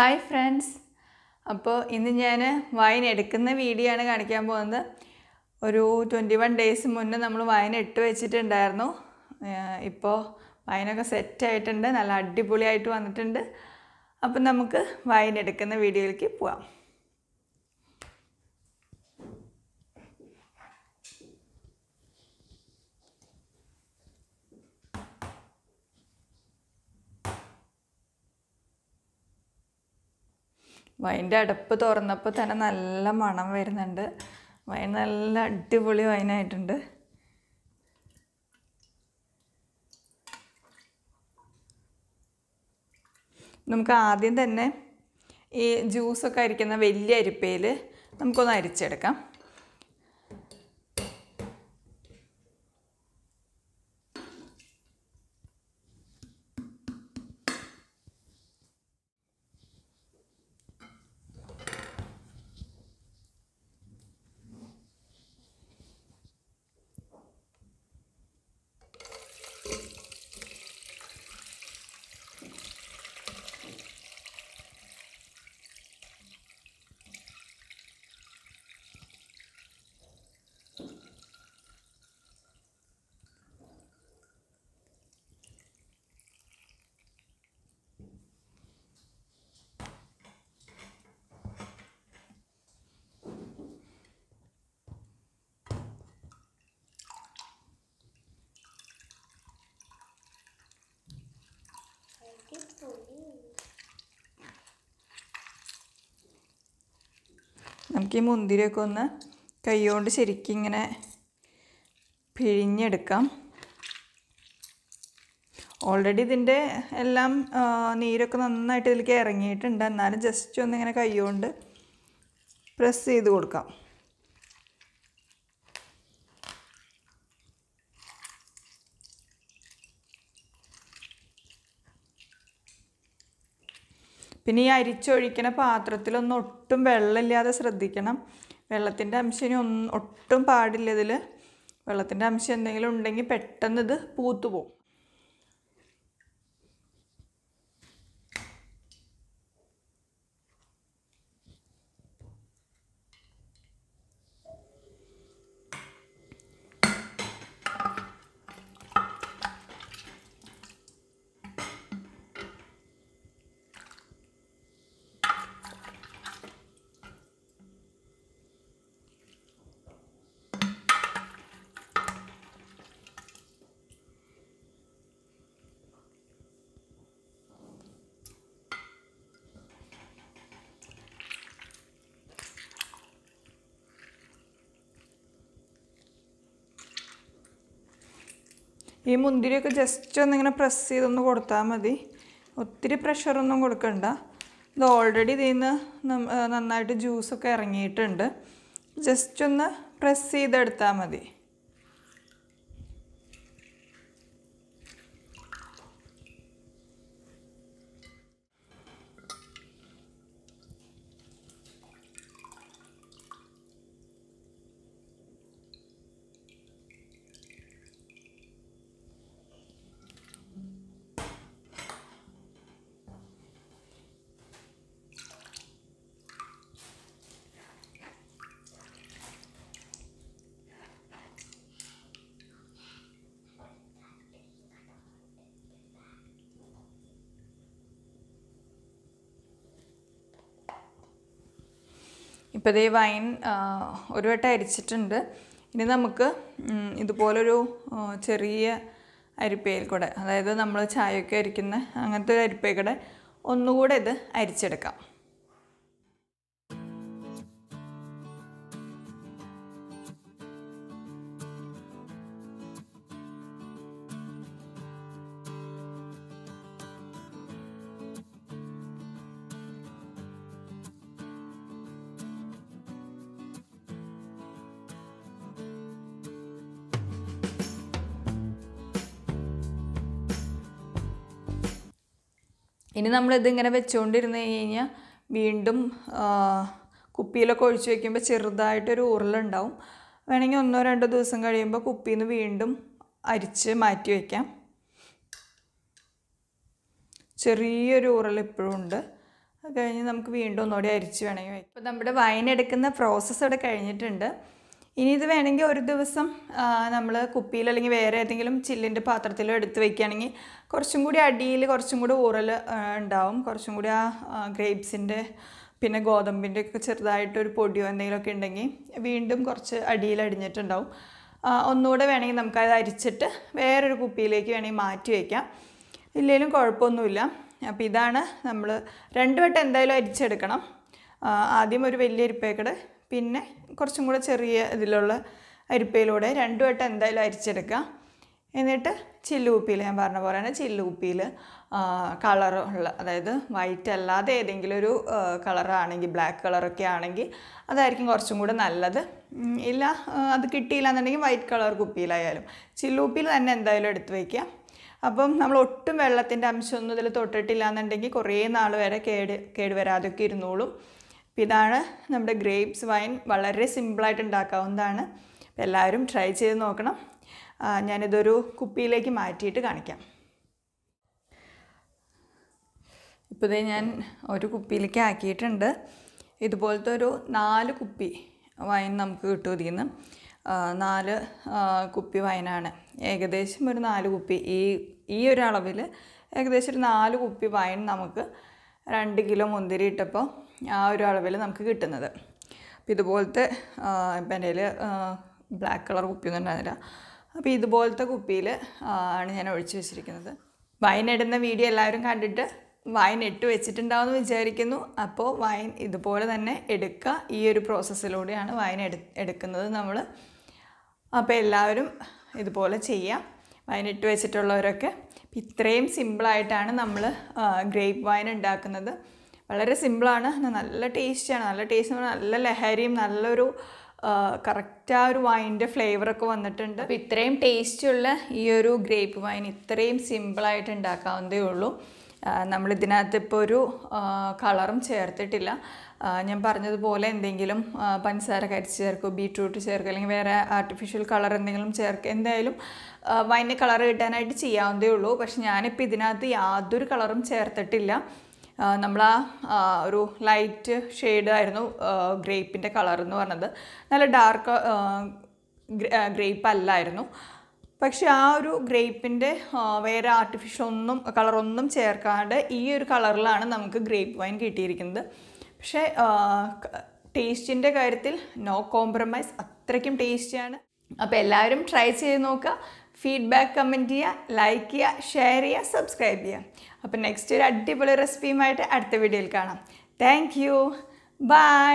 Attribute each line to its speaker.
Speaker 1: hi friends അപ്പോൾ ഇന്ന് ഞാൻ വൈൻ എടുക്കുന്ന വീഡിയോ ആണ് കാണിക്കാൻ പോകുന്നത് ഒരു ട്വൻറ്റി വൺ ഡേയ്സ് മുന്നേ നമ്മൾ വൈൻ ഇട്ട് വെച്ചിട്ടുണ്ടായിരുന്നു ഇപ്പോൾ വൈനൊക്കെ സെറ്റായിട്ടുണ്ട് നല്ല അടിപൊളിയായിട്ട് വന്നിട്ടുണ്ട് അപ്പം നമുക്ക് വൈൻ എടുക്കുന്ന വീഡിയോയിലേക്ക് പോവാം വൈൻ്റെ അടപ്പ് തുറന്നപ്പോൾ തന്നെ നല്ല മണം വരുന്നുണ്ട് വൈൻ നല്ല അടിപൊളി വൈനായിട്ടുണ്ട് നമുക്ക് ആദ്യം തന്നെ ഈ ജ്യൂസൊക്കെ അരിക്കുന്ന വലിയ അരിപ്പയിൽ നമുക്കൊന്ന് അരിച്ചെടുക്കാം നമുക്ക് ഈ മുന്തിരിയൊക്കെ ഒന്ന് കൈകൊണ്ട് ശരിക്കും ഇങ്ങനെ പിഴിഞ്ഞെടുക്കാം ഓൾറെഡി ഇതിൻ്റെ എല്ലാം നീരൊക്കെ നന്നായിട്ട് ഇതിലേക്ക് ഇറങ്ങിയിട്ടുണ്ട് എന്നാലും ജസ്റ്റ് ഒന്ന് ഇങ്ങനെ കൈകൊണ്ട് പ്രസ് ചെയ്ത് കൊടുക്കാം പിന്നെ ഈ അരിച്ചൊഴിക്കണ പാത്രത്തിലൊന്നും ഒട്ടും വെള്ളമില്ലാതെ ശ്രദ്ധിക്കണം വെള്ളത്തിൻ്റെ അംശം ഒന്നും ഒട്ടും പാടില്ല ഇതിൽ വെള്ളത്തിൻ്റെ അംശം എന്തെങ്കിലും ഉണ്ടെങ്കിൽ പെട്ടെന്ന് ഇത് പൂത്തു പോകും ഈ മുന്തിരിയൊക്കെ ജസ്റ്റ് ഒന്നിങ്ങനെ പ്രസ് ചെയ്തൊന്ന് കൊടുത്താൽ മതി ഒത്തിരി പ്രഷറൊന്നും കൊടുക്കണ്ട ഇത് ഓൾറെഡി ഇതിൽ നിന്ന് നന്നായിട്ട് ജ്യൂസൊക്കെ ഇറങ്ങിയിട്ടുണ്ട് ജസ്റ്റ് ഒന്ന് പ്രസ് ചെയ്തെടുത്താൽ മതി ഇപ്പോൾ ഇതേ വൈൻ ഒരു വട്ടം അരിച്ചിട്ടുണ്ട് ഇനി നമുക്ക് ഇതുപോലൊരു ചെറിയ അരിപ്പയിൽ കൂടെ അതായത് നമ്മൾ ചായയൊക്കെ അരിക്കുന്ന അങ്ങനത്തെ ഒരു അരിപ്പയിൽ കൂടെ ഒന്നുകൂടെ ഇത് അരിച്ചെടുക്കാം ഇനി നമ്മളിതിങ്ങനെ വെച്ചുകൊണ്ടിരുന്ന് കഴിഞ്ഞാൽ വീണ്ടും കുപ്പിയിലൊക്കെ ഒഴിച്ച് വയ്ക്കുമ്പോൾ ചെറുതായിട്ടൊരു ഉരുളുണ്ടാവും വേണമെങ്കിൽ ഒന്നോ രണ്ടോ ദിവസം കഴിയുമ്പോൾ കുപ്പിയിൽ നിന്ന് വീണ്ടും അരിച്ച് മാറ്റി വയ്ക്കാം ചെറിയൊരു ഉരുൾ ഇപ്പോഴും ഉണ്ട് അത് കഴിഞ്ഞ് നമുക്ക് വീണ്ടും ഒന്നുകൂടി അരിച്ച് വേണമെങ്കിൽ വയ്ക്കാം ഇപ്പോൾ നമ്മുടെ വൈൻ എടുക്കുന്ന പ്രോസസ്സ് ഇവിടെ കഴിഞ്ഞിട്ടുണ്ട് ഇനി ഇത് വേണമെങ്കിൽ ഒരു ദിവസം നമ്മൾ കുപ്പിയിൽ അല്ലെങ്കിൽ വേറെ ഏതെങ്കിലും ചില്ലിൻ്റെ പാത്രത്തിലോ എടുത്ത് വയ്ക്കുകയാണെങ്കിൽ കുറച്ചും കൂടി അടിയിൽ കുറച്ചും കൂടി ഊറൽ ഉണ്ടാവും കുറച്ചും കൂടി ആ ഗ്രേപ്സിൻ്റെ പിന്നെ ഗോതമ്പിൻ്റെ ഒക്കെ ചെറുതായിട്ടൊരു പൊടിയോ എന്തെങ്കിലുമൊക്കെ ഉണ്ടെങ്കിൽ വീണ്ടും കുറച്ച് അടിയിൽ അടിഞ്ഞിട്ടുണ്ടാവും ഒന്നുകൂടെ വേണമെങ്കിൽ നമുക്കത് അരിച്ചിട്ട് വേറൊരു കുപ്പിയിലേക്ക് വേണമെങ്കിൽ മാറ്റി വയ്ക്കാം ഇല്ലെങ്കിലും കുഴപ്പമൊന്നുമില്ല അപ്പോൾ ഇതാണ് നമ്മൾ രണ്ട് വട്ടം എന്തായാലും അരിച്ചെടുക്കണം ആദ്യം ഒരു വലിയ ഇരിപ്പേക്കട് പിന്നെ കുറച്ചും കൂടെ ചെറിയ ഇതിലുള്ള അരിപ്പയിലൂടെ രണ്ടു വട്ടം എന്തായാലും അരിച്ചെടുക്കുക എന്നിട്ട് ചില്ലുപ്പിയിൽ ഞാൻ പറഞ്ഞ പോലെ തന്നെ ചില്ലുപ്പിയിൽ കളർ ഉള്ള അതായത് വൈറ്റ് അല്ലാതെ ഏതെങ്കിലും ഒരു കളറാണെങ്കിൽ ബ്ലാക്ക് കളറൊക്കെ ആണെങ്കിൽ അതായിരിക്കും കുറച്ചും കൂടെ നല്ലത് ഇല്ല അത് കിട്ടിയില്ല എന്നുണ്ടെങ്കിൽ വൈറ്റ് കളർ കുപ്പിയിലായാലും ചില്ലുപ്പിയിൽ തന്നെ എന്തായാലും എടുത്ത് വയ്ക്കുക അപ്പം നമ്മൾ ഒട്ടും വെള്ളത്തിൻ്റെ അംശമൊന്നും ഇതിൽ തൊട്ടിട്ടില്ല എന്നുണ്ടെങ്കിൽ കുറേ നാൾ വരെ കേട് കേടുവരാതൊക്കെ ഇരുന്നോളും ഇതാണ് നമ്മുടെ ഗ്രേപ്സ് വൈൻ വളരെ സിമ്പിളായിട്ട് ഉണ്ടാക്കാവുന്നതാണ് എല്ലാവരും ട്രൈ ചെയ്ത് നോക്കണം ഞാനിതൊരു കുപ്പിയിലേക്ക് മാറ്റിയിട്ട് കാണിക്കാം ഇപ്പോൾ ഇതേ ഞാൻ ഒരു കുപ്പിയിലേക്ക് ആക്കിയിട്ടുണ്ട് ഇതുപോലത്തെ ഒരു നാല് കുപ്പി വൈൻ നമുക്ക് കിട്ടും ഇതിൽ നിന്ന് നാല് കുപ്പി വൈനാണ് ഏകദേശം ഒരു നാല് കുപ്പി ഈ ഈ ഒരളവിൽ ഏകദേശം ഒരു നാല് കുപ്പി വൈൻ നമുക്ക് രണ്ട് കിലോ മുന്തിരി ഇട്ടപ്പോൾ ആ ഒരു അളവിൽ നമുക്ക് കിട്ടുന്നത് അപ്പോൾ ഇതുപോലത്തെ ഇപ്പം എൻ്റെ കയ്യിൽ ബ്ലാക്ക് കളർ കുപ്പിയൊന്നും ഉണ്ടായിരുന്നില്ല അപ്പോൾ ഇതുപോലത്തെ കുപ്പിയിൽ ആണ് ഞാൻ ഒഴിച്ചു വെച്ചിരിക്കുന്നത് വൈനിടുന്ന വീഡിയോ എല്ലാവരും കണ്ടിട്ട് വൈൻ ഇട്ട് വെച്ചിട്ടുണ്ടാവുമെന്ന് വിചാരിക്കുന്നു അപ്പോൾ വൈൻ ഇതുപോലെ തന്നെ എടുക്കുക ഈ ഒരു പ്രോസസ്സിലൂടെയാണ് വൈൻ എടു എടുക്കുന്നത് നമ്മൾ അപ്പോൾ എല്ലാവരും ഇതുപോലെ ചെയ്യാം വൈൻ ഇട്ട് വെച്ചിട്ടുള്ളവരൊക്കെ ഇത്രയും സിമ്പിളായിട്ടാണ് നമ്മൾ ഗ്രേപ്പ് വൈൻ ഉണ്ടാക്കുന്നത് വളരെ സിമ്പിളാണ് നല്ല ടേസ്റ്റിയാണ് നല്ല ടേസ്റ്റ് എന്ന് പറഞ്ഞാൽ നല്ല ലഹരിയും നല്ലൊരു കറക്റ്റ് ആ ഒരു ഫ്ലേവർ ഫ്ലേവറൊക്കെ വന്നിട്ടുണ്ട് അപ്പോൾ ഇത്രയും ടേസ്റ്റുള്ള ഈ ഒരു ഗ്രേപ്പ് വൈൻ ഇത്രയും സിമ്പിളായിട്ട് ഉണ്ടാക്കാവുന്നതേ ഉള്ളൂ നമ്മളിതിനകത്ത് ഇപ്പോൾ ഒരു കളറും ചേർത്തിട്ടില്ല ഞാൻ പറഞ്ഞതുപോലെ എന്തെങ്കിലും പഞ്ചസാര കരിച്ച് ചേർക്കും ബീട്രൂട്ട് ചേർക്കുക അല്ലെങ്കിൽ വേറെ ആർട്ടിഫിഷ്യൽ കളർ എന്തെങ്കിലും ചേർക്കുക എന്തായാലും വൈന് കളർ കിട്ടാനായിട്ട് ചെയ്യാവുന്നതേ ഉള്ളൂ പക്ഷെ ഞാനിപ്പോൾ ഇതിനകത്ത് യാതൊരു കളറും ചേർത്തിട്ടില്ല നമ്മൾ ആ ഒരു ലൈറ്റ് ഷെയ്ഡ് ആയിരുന്നു ഗ്രേപ്പിൻ്റെ കളർ എന്ന് പറഞ്ഞത് നല്ല ഡാർക്ക് ഗ്രേപ്പ് അല്ലായിരുന്നു പക്ഷെ ആ ഒരു ഗ്രേപ്പിൻ്റെ വേറെ ആർട്ടിഫിഷ്യൽ ഒന്നും കളറൊന്നും ചേർക്കാണ്ട് ഈ ഒരു കളറിലാണ് നമുക്ക് ഗ്രേപ്പ് വൈൻ കിട്ടിയിരിക്കുന്നത് പക്ഷേ ടേസ്റ്റിൻ്റെ കാര്യത്തിൽ നോ കോംപ്രമൈസ് അത്രയ്ക്കും ടേസ്റ്റിയാണ് അപ്പോൾ എല്ലാവരും ട്രൈ ചെയ്ത് നോക്കുക ഫീഡ്ബാക്ക് കമൻറ്റ് ചെയ്യുക ലൈക്ക് ചെയ്യുക ഷെയർ ചെയ്യുക സബ്സ്ക്രൈബ് ചെയ്യുക അപ്പോൾ നെക്സ്റ്റ് ഒരു അടിപൊളി റെസിപ്പിയുമായിട്ട് അടുത്ത വീഡിയോയിൽ കാണാം താങ്ക് യു ബൈ